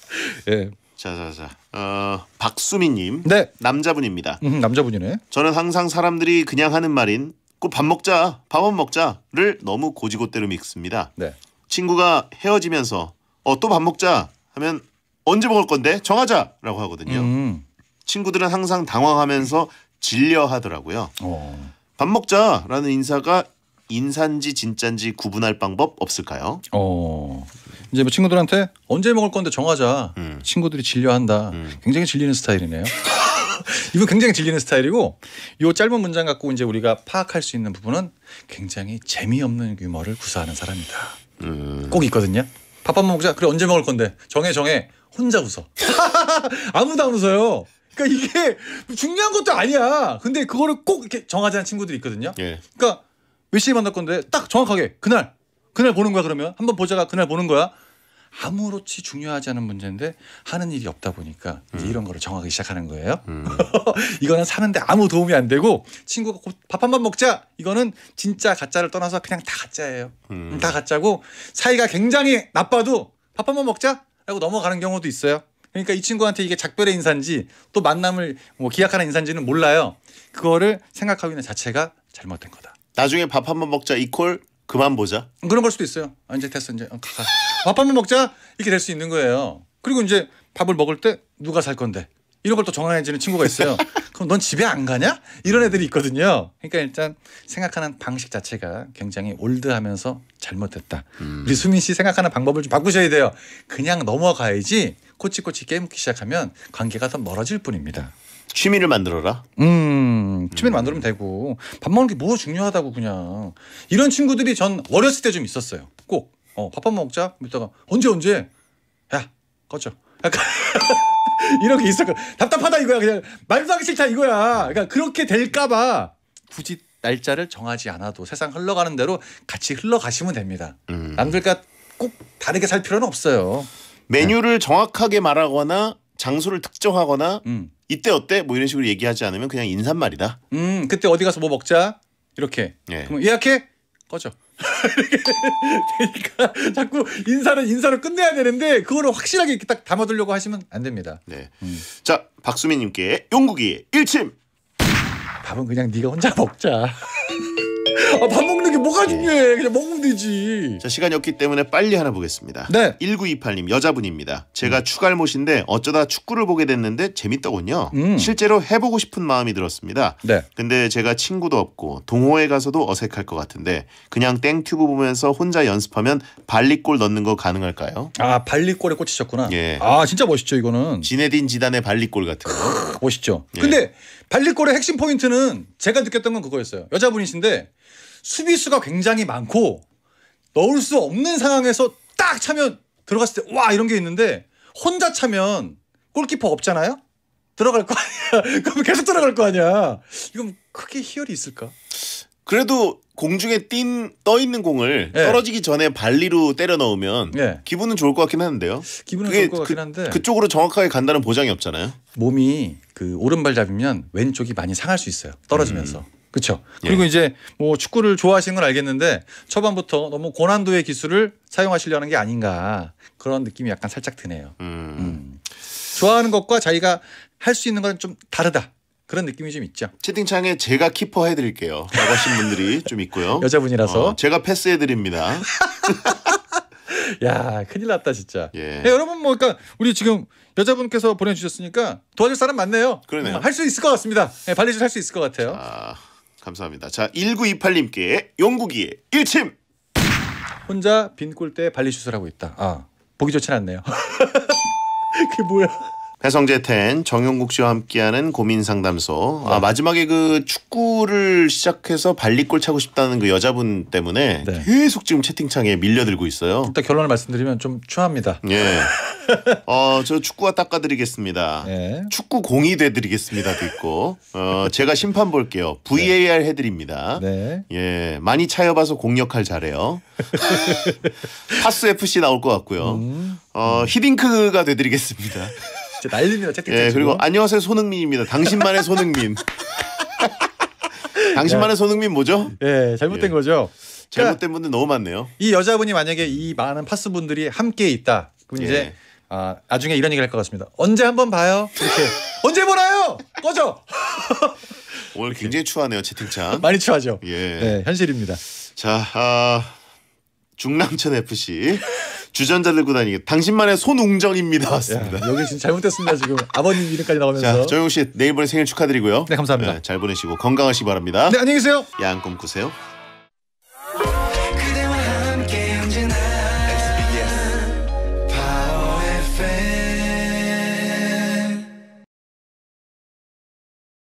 예. 자자자. 어, 박수민님. 네. 남자분입니다. 음, 남자분이네. 저는 항상 사람들이 그냥 하는 말인 꼭밥 먹자, 밥은 먹자를 너무 고지고대로 믿습니다. 네. 친구가 헤어지면서 어, 또 밥 먹자 하면 언제 먹을 건데 정하자라고 하거든요. 음. 친구들은 항상 당황하면서 질려하더라고요. 어. 밥 먹자라는 인사가 인산지 진짠지 구분할 방법 없을까요? 어. 이제 뭐 친구들한테 언제 먹을 건데 정하자. 음. 친구들이 질려한다. 음. 굉장히 질리는 스타일이네요. 이분 굉장히 질리는 스타일이고 요 짧은 문장 갖고 이제 우리가 파악할 수 있는 부분은 굉장히 재미없는 유머를 구사하는 사람이다. 음. 꼭 있거든요. 밥한번 먹자. 그래 언제 먹을 건데 정해 정해. 혼자 웃어. 아무도 안 웃어요. 그러니까 이게 중요한 것도 아니야. 근데 그거를 꼭 이렇게 정하자는 친구들이 있거든요. 예. 그러니까 몇 시에 만날 건데 딱 정확하게 그날 그날 보는 거야 그러면 한번 보자가 그날 보는 거야. 아무렇지 중요하지 않은 문제인데 하는 일이 없다 보니까 이제 음. 이런 거를 정하기 시작하는 거예요. 음. 이거는 사는데 아무 도움이 안 되고 친구가 밥 한 번 먹자. 이거는 진짜 가짜를 떠나서 그냥 다 가짜예요. 음. 다 가짜고 사이가 굉장히 나빠도 밥 한 번 먹자라고 넘어가는 경우도 있어요. 그러니까 이 친구한테 이게 작별의 인사인지 또 만남을 뭐 기약하는 인사인지는 몰라요. 그거를 생각하고 있는 자체가 잘못된 거다. 나중에 밥 한 번 먹자 이콜 그만 보자. 그런 걸 수도 있어요. 아, 이제 됐어 이제 어, 밥 한 번 먹자 이렇게 될 수 있는 거예요. 그리고 이제 밥을 먹을 때 누가 살 건데 이런 걸 또 정해지는 친구가 있어요. 그럼 넌 집에 안 가냐? 이런 애들이 있거든요. 그러니까 일단 생각하는 방식 자체가 굉장히 올드하면서 잘못됐다. 음. 우리 수민 씨 생각하는 방법을 좀 바꾸셔야 돼요. 그냥 넘어가야지 꼬치꼬치 깨묻기 시작하면 관계가 더 멀어질 뿐입니다. 취미를 만들어라. 음, 취미를 음. 만들면 되고 밥 먹는 게 뭐 중요하다고 그냥 이런 친구들이 전 어렸을 때 좀 있었어요. 꼭 어, 밥한 먹자. 이따가 언제 언제 야 꺼져. 약간 이렇게 있었고 답답하다 이거야 그냥 말도 하기 싫다 이거야. 그러니까 그렇게 될까봐 굳이 날짜를 정하지 않아도 세상 흘러가는 대로 같이 흘러가시면 됩니다. 음. 남들과 꼭 다르게 살 필요는 없어요. 메뉴를 네. 정확하게 말하거나 장소를 특정하거나 음. 이때 어때 뭐 이런 식으로 얘기하지 않으면 그냥 인사말이다. 음 그때 어디 가서 뭐 먹자 이렇게. 예. 그럼 예약해 꺼져. 그러니까 자꾸 인사는 인사로 끝내야 되는데 그거를 확실하게 이렇게 딱 담아두려고 하시면 안 됩니다. 네. 음. 자 박수민님께 용국이 1침 밥은 그냥 네가 혼자 먹자. 아, 밥 먹는 게 뭐가 예. 중요해. 그냥 먹으면 되지. 자, 시간이 없기 때문에 빨리 하나 보겠습니다. 네. 1928님 여자분입니다. 제가 추갈못인데 어쩌다 축구를 보게 됐는데 재밌더군요. 음. 실제로 해보고 싶은 마음이 들었습니다. 네. 근데 제가 친구도 없고 동호회 가서도 어색할 것 같은데 그냥 땡튜브 보면서 혼자 연습하면 발리골 넣는 거 가능할까요? 아 발리골에 꽂히셨구나. 예. 아 진짜 멋있죠 이거는. 지네딘 지단의 발리골 같은 거. 멋있죠. 예. 근데 발리골의 핵심 포인트는 제가 느꼈던 건 그거였어요. 여자분이신데 수비수가 굉장히 많고 넣을 수 없는 상황에서 딱 차면 들어갔을 때 와 이런 게 있는데 혼자 차면 골키퍼 없잖아요. 들어갈 거 아니야. 그럼 계속 들어갈 거 아니야. 이건 크게 희열이 있을까? 그래도 공중에 띈떠 있는 공을 네. 떨어지기 전에 발리로 때려 넣으면 네. 기분은 좋을 것 같긴 하는데요 기분은 좋을 것 그, 같긴 그, 한데 그쪽으로 정확하게 간다는 보장이 없잖아요. 몸이 그 오른발 잡으면 왼쪽이 많이 상할 수 있어요. 떨어지면서. 음. 그렇죠. 그리고 예. 이제 뭐 축구를 좋아하시는 건 알겠는데 초반부터 너무 고난도의 기술을 사용하시려는 게 아닌가 그런 느낌이 약간 살짝 드네요. 음. 음. 좋아하는 것과 자기가 할 수 있는 건 좀 다르다. 그런 느낌이 좀 있죠. 채팅창에 제가 키퍼 해드릴게요. 나가신 분들이 좀 있고요. 여자분이라서 어, 제가 패스해드립니다. 야 큰일 났다 진짜. 예. 네, 여러분 뭐 그러니까 우리 지금 여자분께서 보내주셨으니까 도와줄 사람 많네요. 그러네요. 할 수 있을 것 같습니다. 네, 발리슛 할수 있을 것 같아요. 자. 감사합니다. 자 1928님께 영국이의 일침. 혼자 빈골대 발리슛을 하고 있다. 아 보기 좋진 않네요. 그게 뭐야? 배성재 텐 정용국 씨와 함께하는 고민 상담소. 아, 마지막에 그 축구를 시작해서 발리골 차고 싶다는 그 여자분 때문에 네. 계속 지금 채팅창에 밀려들고 있어요. 일단 결론을 말씀드리면 좀 추합니다. 예. 어, 저 축구화 닦아드리겠습니다. 예. 축구 공이 돼드리겠습니다도 있고, 어, 제가 심판 볼게요. VAR 해드립니다. 네. 예, 많이 차여봐서 공 역할 잘해요. 파스 FC 나올 것 같고요. 음. 어, 히딩크가 돼드리겠습니다. 진짜 난리네요. 예, 네, 그리고 안녕하세요 손흥민입니다. 당신만의 손흥민. 당신만의 야. 손흥민 뭐죠? 예, 잘못된 예. 거죠. 잘못된 그러니까 분들 너무 많네요. 이 여자분이 만약에 이 많은 파스 분들이 함께 있다. 그럼 예. 이제 아, 나중에 이런 얘기를 할 것 같습니다. 언제 한번 봐요? 이렇게 언제 보나요? 꺼져. 오늘 굉장히 추하네요 채팅창. 많이 추하죠. 예, 네, 현실입니다. 자, 아, 중랑천 FC 주전자 들고 다니기 당신만의 손웅정입니다. 왔습니다. 여기 진짜 잘못됐습니다 지금 아버님 이름까지 나오면서. 자 조용 씨 내일 모레 생일 축하드리고요. 네 감사합니다. 네, 잘 보내시고 건강하시기 바랍니다. 네 안녕히 계세요. 야꿈 꾸세요.